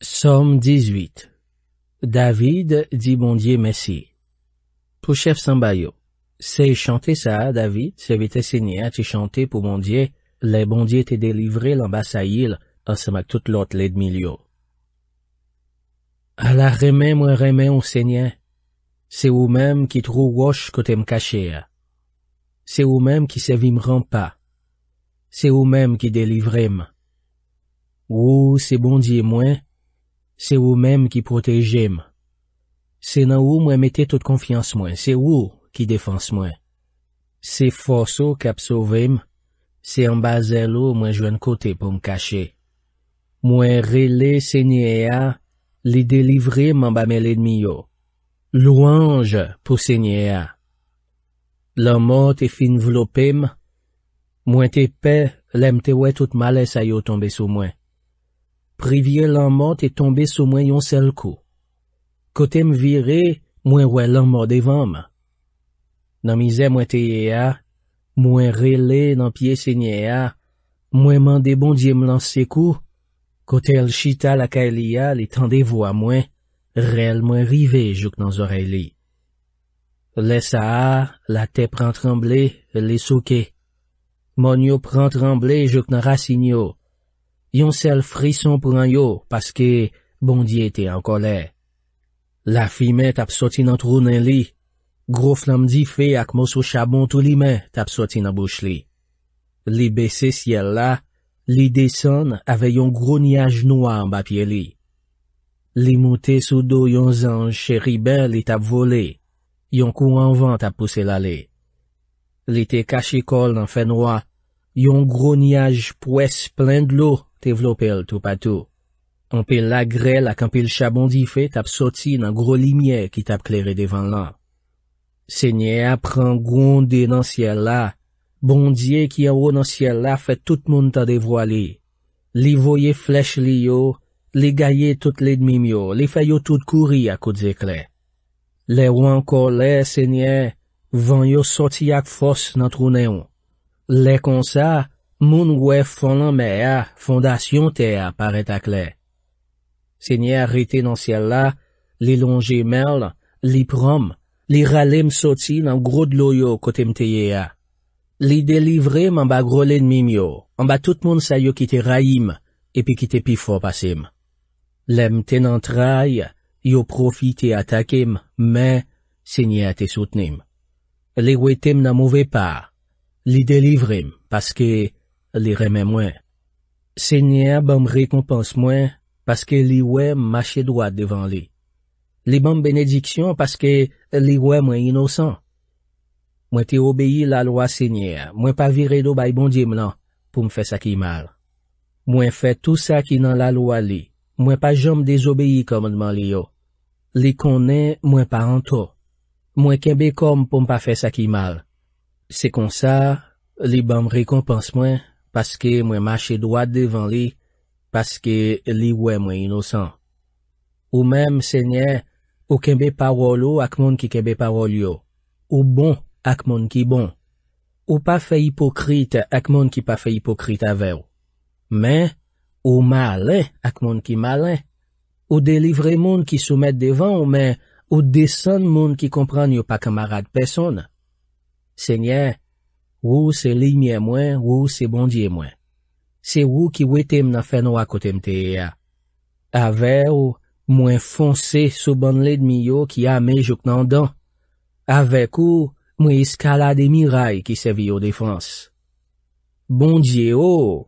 SOM 18 DAVID DI BONDIER MESI POU CHEF SEMBAYO SE CHANTE SA DAVID SE VE TE SENYE A TE CHANTE POU BONDIER LE BONDIER TE DELIVERE LEN BA SA YIL A SEMAK TOUTE LOT LE D'MILIO ALLA REME MWE REME ON SENYE SE OU MEM KI TROU WOCH KOTEM KACHE SE OU MEM KI SE VIMRAN PA SE OU MEM KI DELIVEREM OU SE BONDIER MWE Se ou menm ki protejem. Se nan ou mwen mette tout konfians mwen, se ou ki defanse mwen. Se foso kapsovim, se an bazel ou mwen jwen kote pou m kache. Mwen rele sèniye a, li delivrim an ba mèl enmi yo. Louange pou sèniye a. Lan mot e fin vlopem, mwen tepe lemte wè tout male sa yo tombe sou mwen. privye lanmote e tombe sou mwen yon sel kou. Kote m viri, mwen wè lanmote evanman. Nanmize mwen teye a, mwen rele nanpye se nye a, mwen mande bondye m lanse kou, kote el chita la ka elia li tan de vo a mwen, rel mwen rive jok nan zoreli. Le sa a, la te pran tremble, le souke. Mwen yo pran tremble jok nan rasin yo. Yon sel frison pou an yo paske bondye te an kolè. La fi mè tap soti nan trounen li. Gro flamdi fe ak mò sou chabon tou li mè tap soti nan bouch li. Li bese siel la, li desen avè yon gro niyaj noua an bapye li. Li moutè sou do yon zan chéri bè li tap vole. Yon kou an van tap puse lale. Li te kache kol nan fè noua. Yon gro niyaj pwes plen d'lo te vlopel tou patou. Anpil la gre lak anpil chabondi fe tap soti nan gro limye ki tap kleri devan lan. Senye ap pran goun de nan siel la, bondye ki a ou nan siel la fe tout moun ta devwa li. Li voye flech li yo, li gaye tout lidmim yo, li fe yo tout kouri akout zekle. Le wanko le, senye, van yo soti ak fos nan trounen yon. Lè konsa, moun wè fonan mè a fondasyon tè a pare tak lè. Se nye a rite nan sèlla, li lon jemel, li prom, li ralèm sotsin an grod loyo kote mte ye a. Li delivrem an ba grolen mim yo, an ba tout moun sa yo kite rayim, epi kite pi fòp asim. Lèm tenan trai, yo profite atakem, mè, se nye a te soutenim. Lè wè tem nan mouve pa. Li delivrim, paske li remen mwen. Senyer bom rekompans mwen, paske li wèm machedouat devan li. Li bom benediksyon, paske li wèm mwen inosan. Mwen te obeyi la loa senyer, mwen pa vire do bay bondim lan pou mwen fè sakimal. Mwen fè tout sa ki nan la loa li, mwen pa jom desobeyi komonman li yo. Li konen mwen pa anto. Mwen kebe kom pou mwen pa fè sakimal. Se kon sa, li bam rekompans mwen, paske mwen mache dwad devan li, paske li wè mwen inosan. Ou mèm, sènyè, ou kembe parolo ak moun ki kembe parol yo. Ou bon ak moun ki bon. Ou pafe hipokrite ak moun ki pafe hipokrite avè ou. Mè, ou malè ak moun ki malè. Ou delivre moun ki soumèd devan ou mè, ou desen moun ki kompran yo pa kamarad peson. Senye, wou se li mye mwen, wou se bondye mwen. Se wou ki wetem na fen wakotem teye a. Ave ou, mwen fonse sou ban led mi yo ki a me jok nan dan. Ave kou, mwen eskala de mi ray ki sevi yo defans. Bondye ou,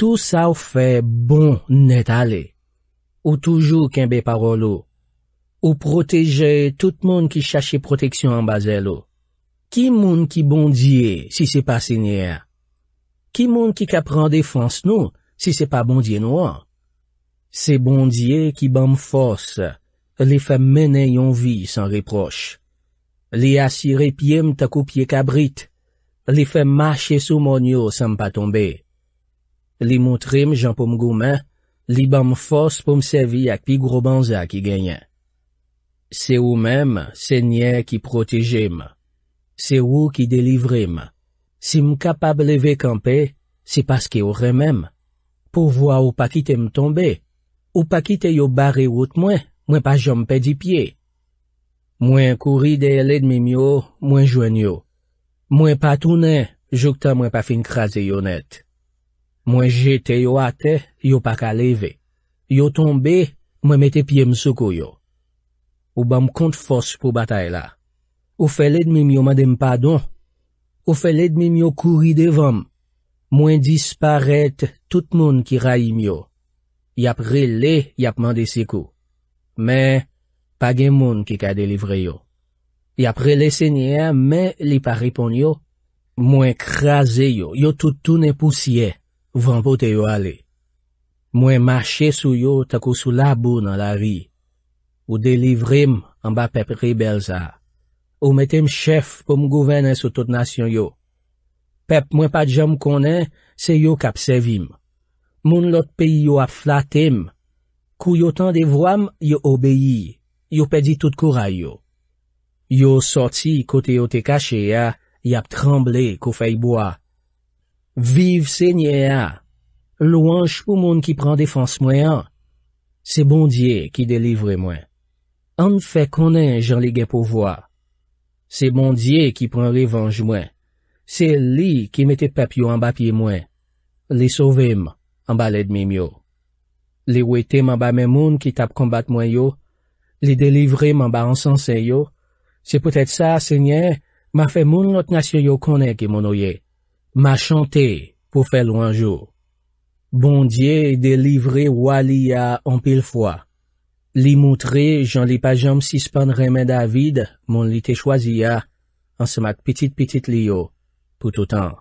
tou sa ou fe bon net ale. Ou toujou kenbe parol ou. Ou proteje tout moun ki chache proteksyon an bazel ou. Ki moun ki bondye si se pa sènyè? Ki moun ki ka pran defanse nou si se pa bondye nou an? Se bondye ki bam fòs, li fèm mènen yon vi san reproche. Li asire pièm takou piè kabrit, li fèm mâche sou moun yo san pa tombe. Li moutrim jan pou m goumen, li bam fòs pou m sèvi ak pi grobanza ki genyen. Se ou mèm sènyè ki protejèm. Se ou ki delivreman. Si m kapab leve kampe, se paske ou remem. Po vwa ou pa kite m tombe. Ou pa kite yo bare wot mwen, mwen pa jom pedi pie. Mwen kouri de eled mimi yo, mwen jwen yo. Mwen pa toune, jokta mwen pa fin krasi yo net. Mwen jete yo ate, yo pa ka leve. Yo tombe, mwen metepie msoukoyo. Ou bam kont fos pou batay la. Ou fele dmim yo madem padon, ou fele dmim yo kouri devan, mwen disparet tout moun ki rayim yo. Yapre le yapman desi kou, men, page moun ki ka delivre yo. Yapre le senye, men, li paripon yo, mwen kraze yo, yo tout toune pousye, vranpote yo ale. Mwen mache sou yo tako sou labou nan la vi, ou delivrem anba pepri belza. Ou metem chef pou m gouvenen sou tout nasyon yo. Pep mwen pat jom konen, se yo kapsevim. Moun lot peyi yo ap flatem. Kou yo tan devwam, yo obeyi. Yo pedi tout kouray yo. Yo soti kote yo te kache ya, yo ap tremble kou feyboa. Viv se nye ya. Louanj pou moun ki pran defanse mwen. Se bondye ki delivre mwen. An fe konen jan ligepo vwa. Se bon diye ki pren revanj mwen, se li ki mete pep yo an ba piye mwen, li sovem an ba ledmim yo. Li wetem an ba men moun ki tap kombat mwen yo, li delivreman an ba ansanse yo, se pwetet sa, se nye, ma fe moun not nasyo yo konen ki moun oye. Ma chante pou fe lou an jo. Bon diye delivre wali ya an pil fwa. Li moutre jan li pajam si span remen David, moun li te chwazi ya, an semak pitit-pitit li yo, pou toutan.